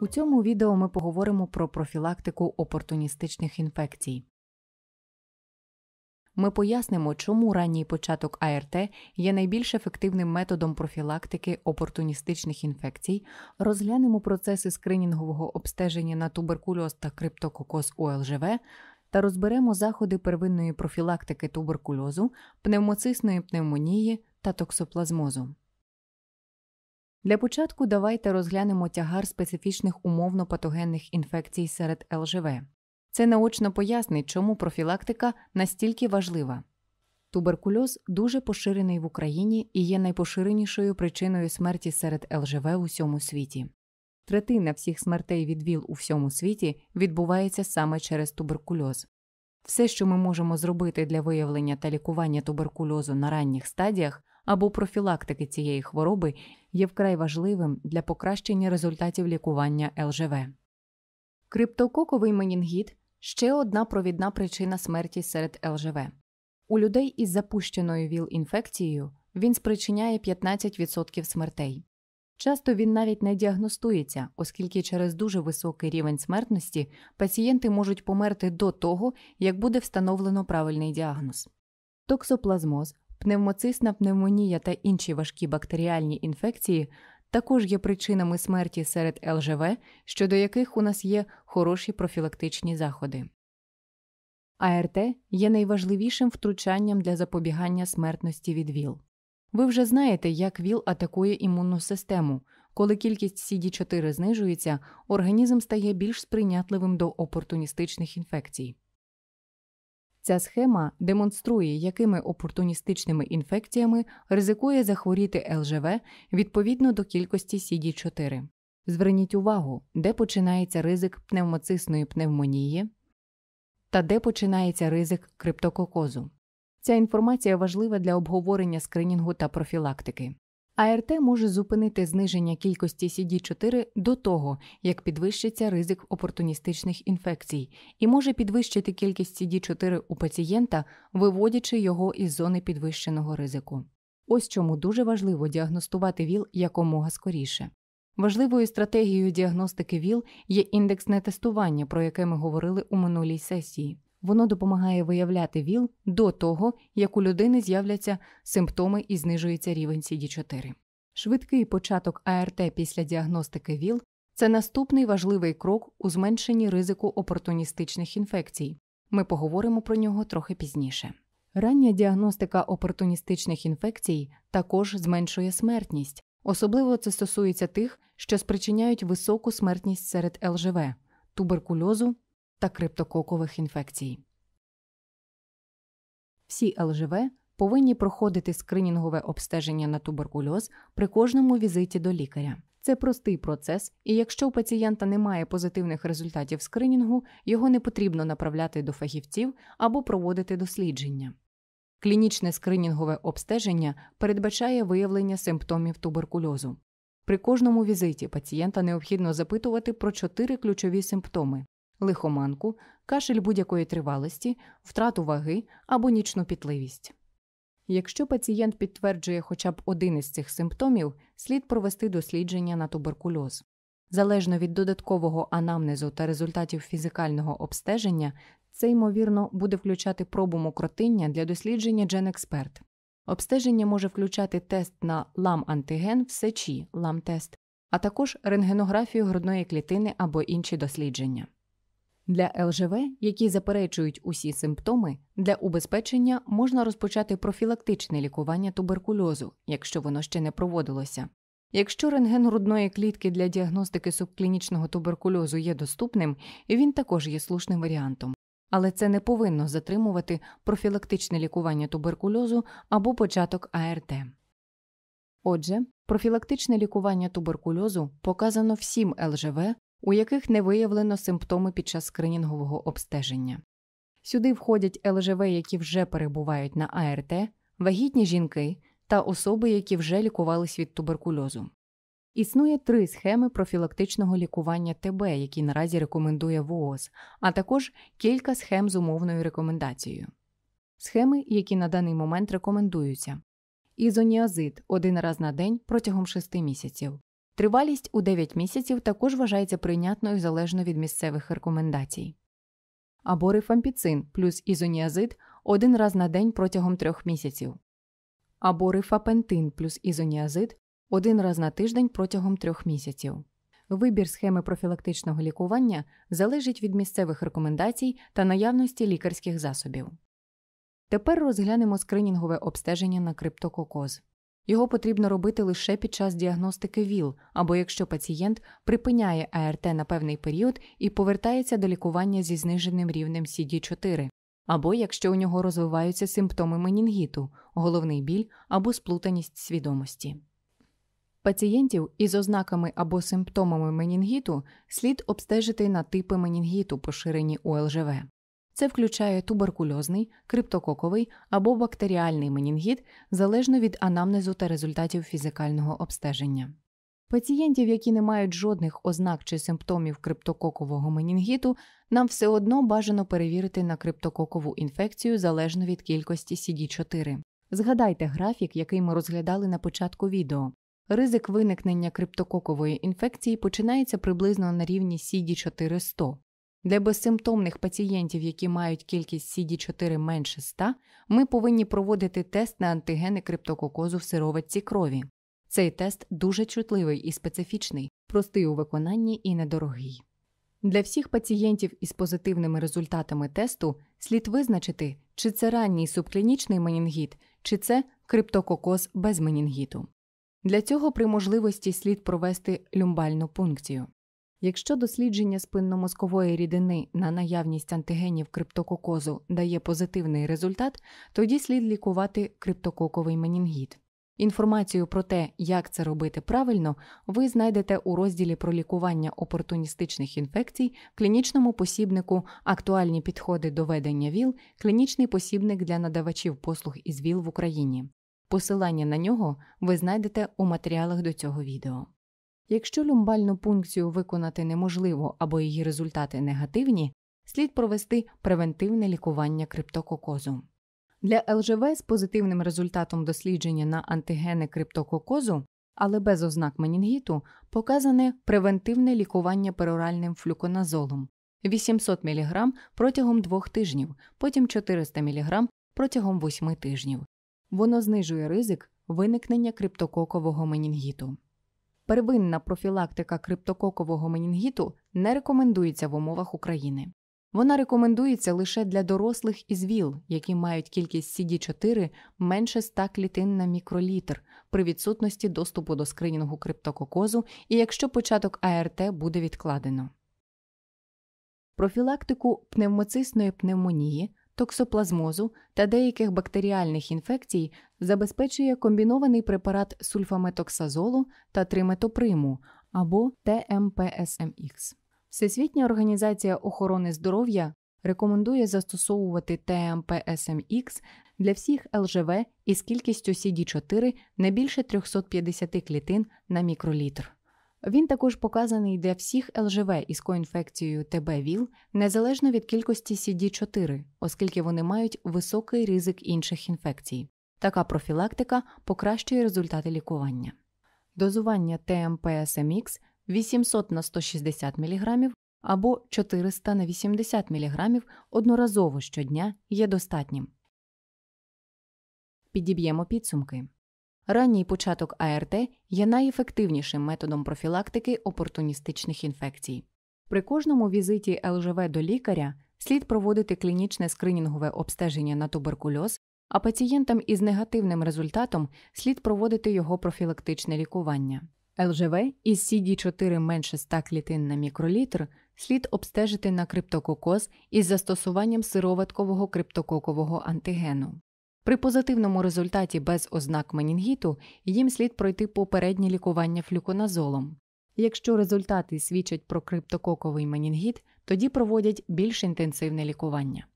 У цьому відео ми поговоримо про профілактику опортуністичних інфекцій. Ми пояснимо, чому ранній початок АРТ є найбільш ефективним методом профілактики опортуністичних інфекцій, розглянемо процеси скринінгового обстеження на туберкульоз та криптококоз ЛЖВ та розберемо заходи первинної профілактики туберкульозу, пневмоцисної пневмонії та токсоплазмозу. Для початку давайте розглянемо тягар специфічних умовно патогенних інфекцій серед ЛЖВ. Це наочно пояснить, чому профілактика настільки важлива. Туберкульоз дуже поширений в Україні і є найпоширенішою причиною смерті серед ЛЖВ у всьому світі. Третина всіх смертей від ВІЛ у всьому світі відбувається саме через туберкульоз. Все, що ми можемо зробити для виявлення та лікування туберкульозу на ранніх стадіях, або профілактики цієї хвороби є вкрай важливим для покращення результатів лікування ЛЖВ. Криптококовий менінгіт ще одна провідна причина смерті серед ЛЖВ. У людей із запущеною ВІЛ-інфекцією він спричиняє 15% смертей. Часто він навіть не діагностується, оскільки через дуже високий рівень смертності пацієнти можуть померти до того, як буде встановлено правильний діагноз. Токсоплазмоз Пневмоцисна пневмонія та інші важкі бактеріальні інфекції також є причинами смерті серед ЛЖВ, щодо яких у нас є хороші профілактичні заходи. АРТ є найважливішим втручанням для запобігання смертності від ВІЛ. Ви вже знаєте, як ВІЛ атакує імунну систему. Коли кількість CD4 знижується, організм стає більш сприйнятливим до опортуністичних інфекцій. Ця схема демонструє, якими опортуністичними інфекціями ризикує захворіти ЛЖВ відповідно до кількості CD4. Зверніть увагу, де починається ризик пневмоцисної пневмонії та де починається ризик криптококозу. Ця інформація важлива для обговорення скринінгу та профілактики. АРТ може зупинити зниження кількості CD4 до того, як підвищиться ризик опортуністичних інфекцій, і може підвищити кількість CD4 у пацієнта, виводячи його із зони підвищеного ризику. Ось чому дуже важливо діагностувати ВІЛ якомога скоріше. Важливою стратегією діагностики ВІЛ є індексне тестування, про яке ми говорили у минулій сесії. Воно допомагає виявляти ВІЛ до того, як у людини з'являться симптоми і знижується рівень CD4. Швидкий початок АРТ після діагностики ВІЛ це наступний важливий крок у зменшенні ризику опортуністичних інфекцій. Ми поговоримо про нього трохи пізніше. Рання діагностика опортуністичних інфекцій також зменшує смертність, особливо це стосується тих, що спричиняють високу смертність серед ЛЖВ, туберкульозу та криптококових інфекцій. Всі ЛЖВ повинні проходити скринінгове обстеження на туберкульоз при кожному візиті до лікаря. Це простий процес, і якщо у пацієнта немає позитивних результатів скринінгу, його не потрібно направляти до фахівців або проводити дослідження. Клінічне скринінгове обстеження передбачає виявлення симптомів туберкульозу. При кожному візиті пацієнта необхідно запитувати про чотири ключові симптоми лихоманку, кашель будь-якої тривалості, втрату ваги або нічну пітливість. Якщо пацієнт підтверджує хоча б один із цих симптомів, слід провести дослідження на туберкульоз. Залежно від додаткового анамнезу та результатів фізикального обстеження, це ймовірно буде включати пробу мокротиння для дослідження GenExpert. Обстеження може включати тест на лам-антиген в сечі, лам-тест, а також рентгенографію грудної клітини або інші дослідження. Для ЛЖВ, які заперечують усі симптоми, для убезпечення можна розпочати профілактичне лікування туберкульозу, якщо воно ще не проводилося. Якщо рентген грудної клітки для діагностики субклінічного туберкульозу є доступним, він також є слушним варіантом, але це не повинно затримувати профілактичне лікування туберкульозу або початок АРТ. Отже, профілактичне лікування туберкульозу показано всім ЛЖВ у яких не виявлено симптоми під час скринінгового обстеження. Сюди входять ЛЖВ, які вже перебувають на АРТ, вагітні жінки та особи, які вже лікувались від туберкульозу. Існує три схеми профілактичного лікування ТБ, які наразі рекомендує ВООЗ, а також кілька схем з умовною рекомендацією. Схеми, які на даний момент рекомендуються ізоніазид один раз на день протягом 6 місяців, Тривалість у 9 місяців також вважається прийнятною залежно від місцевих рекомендацій. Або рифампіцин плюс ізоніазид один раз на день протягом трьох місяців, або рифапентин плюс ізоніазид один раз на тиждень протягом трьох місяців. Вибір схеми профілактичного лікування залежить від місцевих рекомендацій та наявності лікарських засобів. Тепер розглянемо скринінгове обстеження на криптококоз. Його потрібно робити лише під час діагностики ВІЛ, або якщо пацієнт припиняє АРТ на певний період і повертається до лікування зі зниженим рівнем CD4, або якщо у нього розвиваються симптоми менінгіту, головний біль або сплутаність свідомості. Пацієнтів із ознаками або симптомами менінгіту слід обстежити на типи менінгіту, поширені у ЛЖВ. Це включає туберкульозний, криптококовий або бактеріальний менінгіт залежно від анамнезу та результатів фізикального обстеження. Пацієнтів, які не мають жодних ознак чи симптомів криптококового менінгіту, нам все одно бажано перевірити на криптококову інфекцію залежно від кількості CD4. Згадайте графік, який ми розглядали на початку відео. Ризик виникнення криптококової інфекції починається приблизно на рівні CD400. Для безсимптомних пацієнтів, які мають кількість CD4 менше 100, ми повинні проводити тест на антигени криптококозу в сироватці крові. Цей тест дуже чутливий і специфічний, простий у виконанні і недорогий. Для всіх пацієнтів із позитивними результатами тесту слід визначити, чи це ранній субклінічний менінгіт, чи це криптококоз без менінгіту. Для цього при можливості слід провести люмбальну пункцію. Якщо дослідження спинномозкової рідини на наявність антигенів криптококозу дає позитивний результат, тоді слід лікувати криптококовий менінгіт. Інформацію про те, як це робити правильно, ви знайдете у розділі про лікування опортуністичних інфекцій, клінічному посібнику, актуальні підходи до ведення ВІЛ, клінічний посібник для надавачів послуг із ВІЛ в Україні. Посилання на нього ви знайдете у матеріалах до цього відео. Якщо люмбальну пункцію виконати неможливо або її результати негативні, слід провести превентивне лікування криптококозу. Для ЛЖВ з позитивним результатом дослідження на антигени криптококозу, але без ознак менінгіту, показане превентивне лікування пероральним флюконазолом 800 мг протягом двох тижнів, потім 400 мг протягом восьми тижнів. Воно знижує ризик виникнення криптококового менінгіту первинна профілактика криптококового менінгіту не рекомендується в умовах України. Вона рекомендується лише для дорослих із ВІЛ, які мають кількість CD4 менше 100 клітин на мікролітр при відсутності доступу до скринінгу криптококозу і якщо початок АРТ буде відкладено. Профілактику пневмоцисної пневмонії, токсоплазмозу та деяких бактеріальних інфекцій забезпечує комбінований препарат сульфаметоксазолу та триметоприму або ТМПСМХ. Всесвітня організація охорони здоров'я рекомендує застосовувати ТМПСМХ для всіх ЛЖВ із кількістю CD4 не більше 350 клітин на мікролітр. Він також показаний для всіх ЛЖВ із коінфекцією ТБ-ВІЛ незалежно від кількості CD4, оскільки вони мають високий ризик інших інфекцій. Така профілактика покращує результати лікування. Дозування ТМПСМХ 800 на 160 мг або 400 на 80 мг одноразово щодня є достатнім. Підіб'ємо підсумки. Ранній початок АРТ є найефективнішим методом профілактики опортуністичних інфекцій. При кожному візиті ЛЖВ до лікаря слід проводити клінічне скринінгове обстеження на туберкульоз а пацієнтам із негативним результатом слід проводити його профілактичне лікування. ЛЖВ із CD4 менше 100 клітин на мікролітр слід обстежити на криптококоз із застосуванням сироваткового криптококового антигену. При позитивному результаті без ознак менінгіту їм слід пройти попереднє лікування флюконазолом. Якщо результати свідчать про криптококовий менінгіт, тоді проводять більш інтенсивне лікування.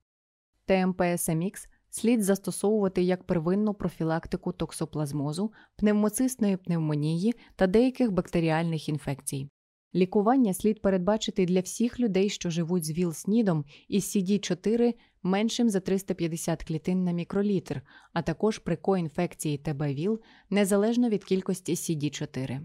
ТМПСМХ слід застосовувати як первинну профілактику токсоплазмозу, пневмоцисної пневмонії та деяких бактеріальних інфекцій. Лікування слід передбачити для всіх людей, що живуть з ВІЛ-СНІДом і CD4 меншим за 350 клітин на мікролітр, а також при коінфекції ТБ ВІЛ незалежно від кількості CD4.